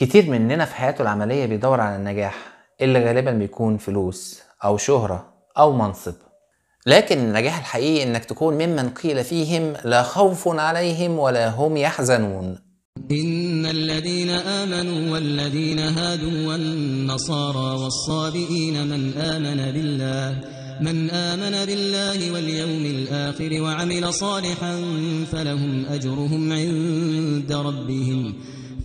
كتير مننا في حياته العملية بيدور على النجاح اللي غالبا بيكون فلوس أو شهرة أو منصب لكن النجاح الحقيقي انك تكون ممن قيل فيهم لا خوف عليهم ولا هم يحزنون إن الذين آمنوا والذين هادوا والنصارى والصابئين من آمن بالله من آمن بالله واليوم الآخر وعمل صالحا فلهم أجرهم عند ربهم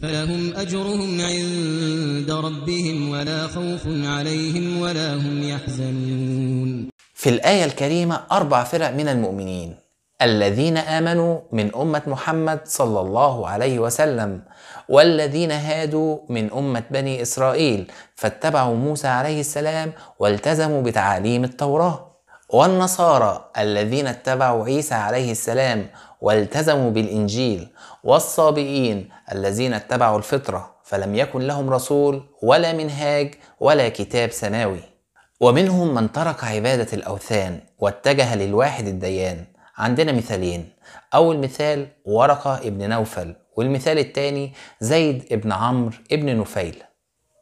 فلهم أجرهم عند ربهم ولا خوف عليهم ولا هم يحزنون في الآية الكريمة أربع فرق من المؤمنين الذين آمنوا من أمة محمد صلى الله عليه وسلم والذين هادوا من أمة بني إسرائيل فاتبعوا موسى عليه السلام والتزموا بتعاليم التوراة والنصارى الذين اتبعوا عيسى عليه السلام والتزموا بالإنجيل والصابئين الذين اتبعوا الفطرة فلم يكن لهم رسول ولا منهاج ولا كتاب سماوي ومنهم من ترك عبادة الأوثان واتجه للواحد الديان عندنا مثالين أول مثال ورقة ابن نوفل والمثال الثاني زيد ابن عمرو ابن نفيل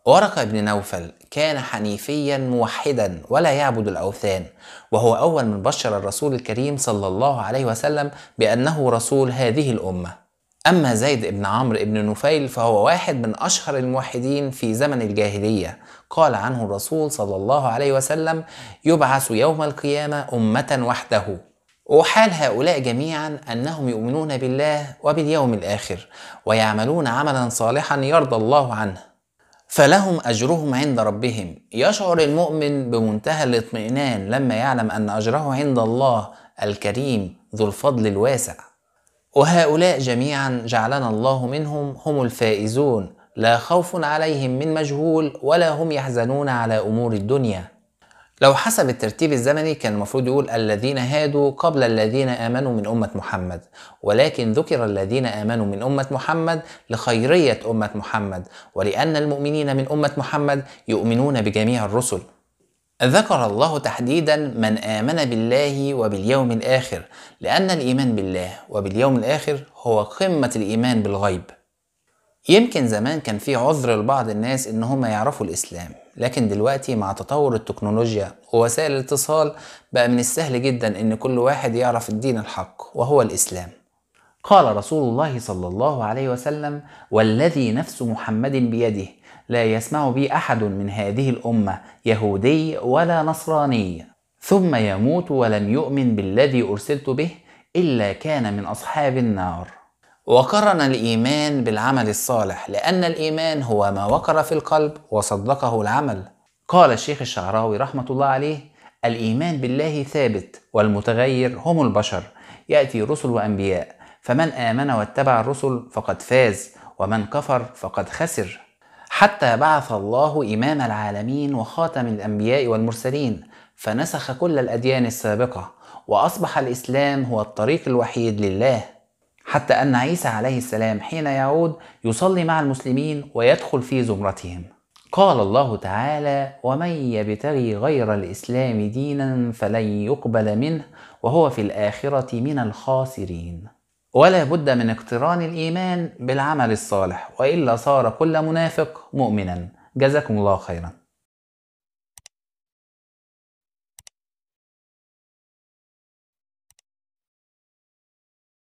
ورقة بن نوفل كان حنيفيا موحدا ولا يعبد الأوثان وهو أول من بشر الرسول الكريم صلى الله عليه وسلم بأنه رسول هذه الأمة أما زيد بن عمرو بن نفيل فهو واحد من أشهر الموحدين في زمن الجاهلية قال عنه الرسول صلى الله عليه وسلم يبعث يوم القيامة أمة وحده وحال هؤلاء جميعا أنهم يؤمنون بالله وباليوم الآخر ويعملون عملا صالحا يرضى الله عنه فلهم اجرهم عند ربهم يشعر المؤمن بمنتهى الاطمئنان لما يعلم ان اجره عند الله الكريم ذو الفضل الواسع وهؤلاء جميعا جعلنا الله منهم هم الفائزون لا خوف عليهم من مجهول ولا هم يحزنون على امور الدنيا لو حسب الترتيب الزمني كان المفروض يقول الذين هادوا قبل الذين آمنوا من أمة محمد ولكن ذكر الذين آمنوا من أمة محمد لخيرية أمة محمد ولأن المؤمنين من أمة محمد يؤمنون بجميع الرسل ذكر الله تحديدا من آمن بالله وباليوم الآخر لأن الإيمان بالله وباليوم الآخر هو قمة الإيمان بالغيب يمكن زمان كان في عذر لبعض الناس ان هم يعرفوا الاسلام لكن دلوقتي مع تطور التكنولوجيا ووسائل الاتصال بقى من السهل جدا ان كل واحد يعرف الدين الحق وهو الاسلام قال رسول الله صلى الله عليه وسلم والذي نفس محمد بيده لا يسمع بي احد من هذه الامه يهودي ولا نصراني ثم يموت ولم يؤمن بالذي ارسلت به الا كان من اصحاب النار وقرن الايمان بالعمل الصالح لان الايمان هو ما وقر في القلب وصدقه العمل قال الشيخ الشعراوي رحمه الله عليه الايمان بالله ثابت والمتغير هم البشر ياتي رسل وانبياء فمن امن واتبع الرسل فقد فاز ومن كفر فقد خسر حتى بعث الله امام العالمين وخاتم الانبياء والمرسلين فنسخ كل الاديان السابقه واصبح الاسلام هو الطريق الوحيد لله حتى أن عيسى عليه السلام حين يعود يصلي مع المسلمين ويدخل في زمرتهم قال الله تعالى ومن يبتغي غير الاسلام دينا فلن يقبل منه وهو في الاخره من الخاسرين ولا بد من اقتران الايمان بالعمل الصالح والا صار كل منافق مؤمنا جزاكم الله خيرا